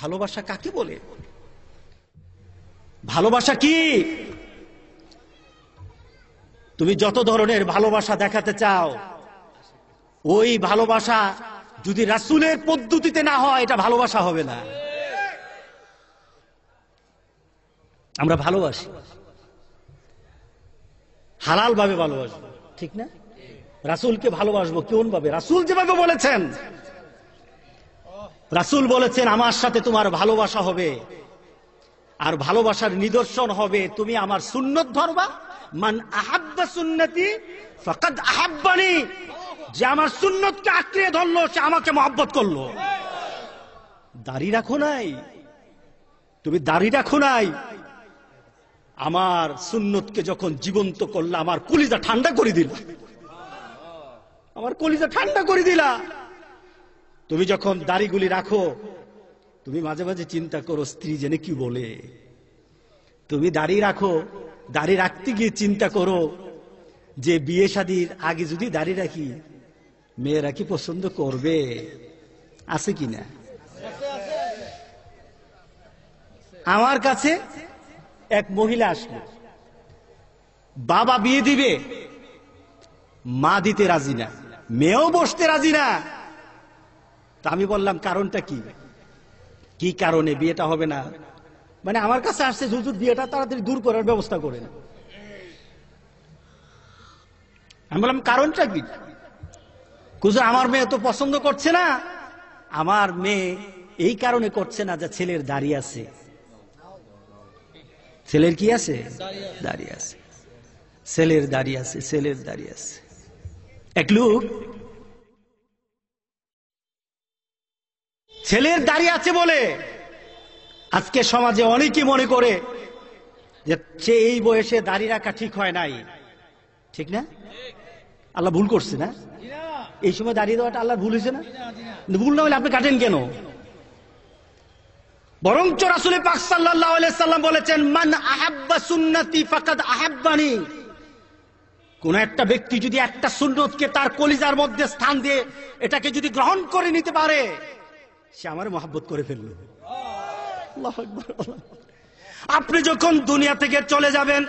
ভালোবাসা কাকে বলে ভালোবাসা কি তুমি যত ধরনের ভালোবাসা দেখাতে চাও ওই ভালোবাসা যদি রাসুলের পদ্ধতিতে না হয় এটা ভালোবাসা হবে না আমরা ভালোবাসি হালাল ভাবে ভালোবাসবো ঠিক না রাসুলকে ভালোবাসবো কেমন ভাবে রাসুল যেভাবে বলেছেন রাসুল বলেছেন আমার সাথে তোমার ভালোবাসা হবে আর ভালোবাসার নিদর্শন হবে তুমি আমার সুন্নত ধরবা মান আহাব্বা সুন্নতি ফকাত আহাব্বানি যে আমার সুন্নতকে আঁকড়ে ধরলো সে আমাকে মহব্বত করলো দাড়ি রাখো নাই তুমি দাড়ি রাখো নাই আমার সুন্নতকে যখন জীবন্ত করলা আমার কলিজা ঠান্ডা করে দিল আমার কলিজা ঠান্ডা করে দিলা তুমি যখন দাড়িগুলি রাখো তুমি মাঝে মাঝে চিন্তা করো স্ত্রী জেনে কি বলে তুমি দাড়ি রাখো দাড়ি রাখতে গিয়ে চিন্তা করো যে বিয়ে শাদির আগে যদি দাড়ি রাখি মেয়েরা কি পছন্দ করবে আছে কি না আমার কাছে এক মহিলা আসলো বাবা বিয়ে দিবে মা দিতে রাজি না মেয়েও বসতে রাজি না তা আমি বললাম কারণটা কি কি কারণে বিয়েটা হবে না মানে আমার কাছে আসছে হুজুর বিয়েটা তাড়াতাড়ি দূর করার ব্যবস্থা করেন আমি বললাম কারণটা কি কুজুর আমার মেয়ে তো পছন্দ করছে না আমার মেয়ে এই কারণে করছে না যে ছেলের দাড়ি আছে ছেলের কি আছে দাড়ি আছে ছেলের দাড়ি আছে ছেলের দাড়ি আছে এক লোক ছেলের দাঁড়িয়ে আছে বলে আজকে সমাজে অনেকে মনে করে যে সে এই বয়সে দাঁড়িয়ে রাখা ঠিক হয় নাই ঠিক না আল্লাহ ভুল করছে না এই সময় দাঁড়িয়ে দেওয়াটা আল্লাহ ভুল হয়েছে না ভুল না হলে আপনি কাটেন কেন বরঞ্চ রাসুলি পাক সাল্লাম বলেছেন মান আহাব্বা সুন্নতি ফাকাদ আহাব্বানি কোন একটা ব্যক্তি যদি একটা সুন্নতকে তার কলিজার মধ্যে স্থান দিয়ে এটাকে যদি গ্রহণ করে নিতে পারে সে আমার মহাব্বত করে ফেললো আপনি যখন দুনিয়া থেকে চলে যাবেন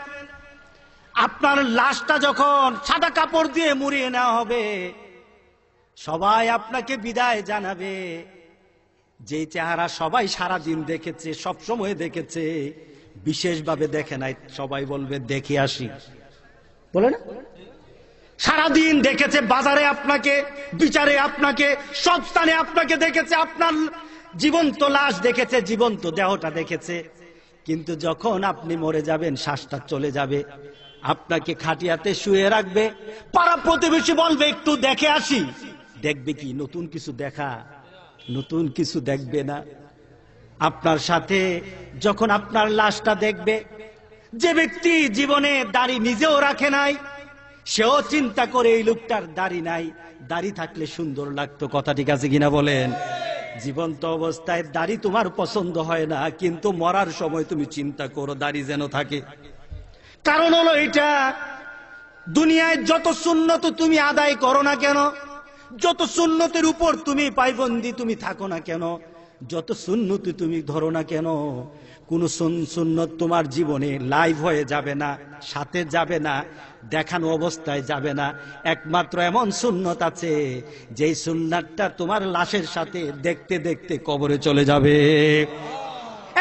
আপনার লাশটা যখন সাদা কাপড় দিয়ে মুড়িয়ে নেওয়া হবে সবাই আপনাকে বিদায় জানাবে যে চেহারা সবাই সারা দিন দেখেছে সব সময় দেখেছে বিশেষভাবে দেখে নাই সবাই বলবে দেখে আসি বলে না সারাদিন দেখেছে বাজারে আপনাকে বিচারে আপনাকে সব স্থানে আপনাকে দেখেছে আপনার জীবন্ত লাশ দেখেছে জীবন্ত দেহটা দেখেছে কিন্তু যখন আপনি মরে যাবেন শ্বাসটা চলে যাবে আপনাকে খাটিয়াতে শুয়ে রাখবে পাড়া প্রতিবেশী বলবে একটু দেখে আসি দেখবে কি নতুন কিছু দেখা নতুন কিছু দেখবে না আপনার সাথে যখন আপনার লাশটা দেখবে যে ব্যক্তি জীবনে দাড়ি নিজেও রাখে নাই সেও চিন্তা করে এই লোকটার দাড়ি নাই দাড়ি থাকলে সুন্দর লাগতো কথা ঠিক আছে কিনা বলেন জীবন্ত অবস্থায় দাড়ি তোমার পছন্দ হয় না কিন্তু মরার সময় তুমি চিন্তা করো দাড়ি যেন থাকে কারণ হলো এটা দুনিয়ায় যত সুন্নত তুমি আদায় করো না কেন যত সুন্নতের উপর তুমি পাইবন্দি তুমি থাকো না কেন যত সুন্নতি তুমি ধরো না কেন কোন সুন্নত তোমার জীবনে লাইভ হয়ে যাবে না সাথে যাবে না দেখানো অবস্থায় যাবে না একমাত্র এমন সুন্নত আছে যেই সুন্নতটা তোমার লাশের সাথে দেখতে দেখতে কবরে চলে যাবে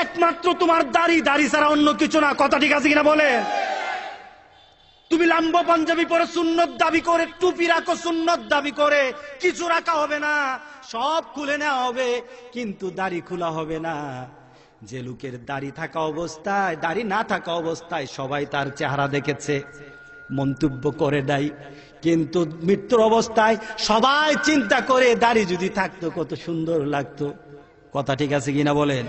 একমাত্র তোমার দাড়ি দাড়ি ছাড়া অন্য কিছু না কথা ঠিক আছে কিনা বলে তুমি লাম্বো পাঞ্জাবি পরে সুন্নত দাবি করে টুপি রাখো সুন্নত দাবি করে কিছু রাখা হবে না সব খুলে নেওয়া হবে কিন্তু দাড়ি খোলা হবে না যে লোকের দাড়ি থাকা অবস্থায় দাড়ি না থাকা অবস্থায় সবাই তার চেহারা দেখেছে মন্তব্য করে নাই কিন্তু মৃত্যুর অবস্থায় সবাই চিন্তা করে দাড়ি যদি থাকতো কত সুন্দর লাগতো কথা ঠিক আছে কিনা বলেন